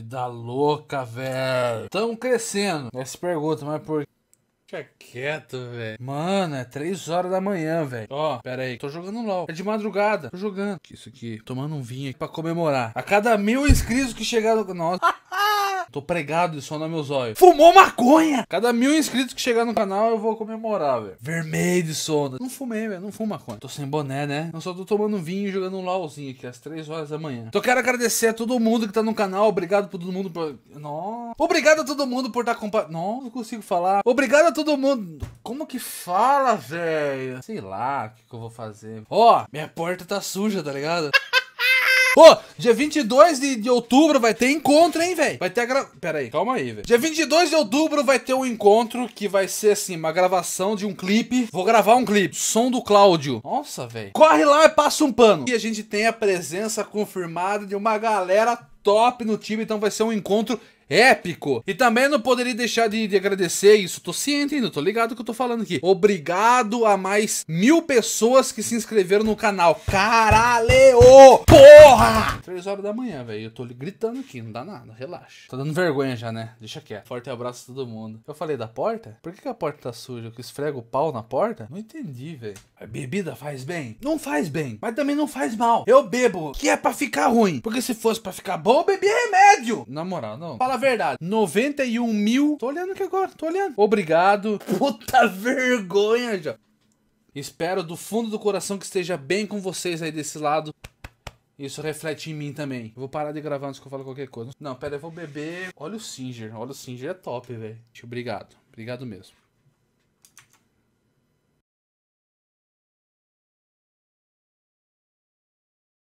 Vida louca, velho. Tão crescendo. Aí se pergunta, mas por Fica quieto, velho. Mano, é 3 horas da manhã, velho. Ó, pera aí. Tô jogando LOL. É de madrugada. Tô jogando. Isso aqui. Tomando um vinho aqui pra comemorar. A cada mil inscritos que chegaram. Nossa. Tô pregado de sono nos meus olhos. Fumou maconha! Cada mil inscritos que chegar no canal, eu vou comemorar, velho. Vermelho de sono. Não fumei, velho. Não fumo maconha. Tô sem boné, né? Eu só tô tomando vinho e jogando um LOLzinho aqui às 3 horas da manhã. Então quero agradecer a todo mundo que tá no canal. Obrigado por todo mundo por... Nossa. Obrigado a todo mundo por estar tá compa... não consigo falar. Obrigado a todo mundo. Como que fala, velho? Sei lá o que, que eu vou fazer. Ó, oh, minha porta tá suja, tá ligado? Ô, dia 22 de, de outubro vai ter encontro, hein, velho? Vai ter a gra... Pera aí, calma aí, velho. Dia 22 de outubro vai ter um encontro que vai ser, assim, uma gravação de um clipe. Vou gravar um clipe. Som do Cláudio. Nossa, velho. Corre lá e passa um pano. E a gente tem a presença confirmada de uma galera top no time, então vai ser um encontro épico. E também não poderia deixar de, de agradecer isso. Tô ciente ainda, tô ligado que eu tô falando aqui. Obrigado a mais mil pessoas que se inscreveram no canal. Caralho! Porra! Três horas da manhã, velho. Eu tô gritando aqui, não dá nada, relaxa. Tá dando vergonha já, né? Deixa quieto. Forte abraço a todo mundo. Eu falei da porta? Por que, que a porta tá suja? Que esfrega o pau na porta? Não entendi, velho. A bebida faz bem? Não faz bem, mas também não faz mal. Eu bebo, que é pra ficar ruim. Porque se fosse pra ficar bom, eu bebia remédio. Na moral, não. Fala verdade. 91 mil. Tô olhando aqui agora, tô olhando. Obrigado. Puta vergonha, já. Espero do fundo do coração que esteja bem com vocês aí desse lado. Isso reflete em mim também. Vou parar de gravar antes que eu falo qualquer coisa. Não, pera, eu vou beber. Olha o Singer. Olha o Singer, é top, velho. Obrigado. Obrigado mesmo.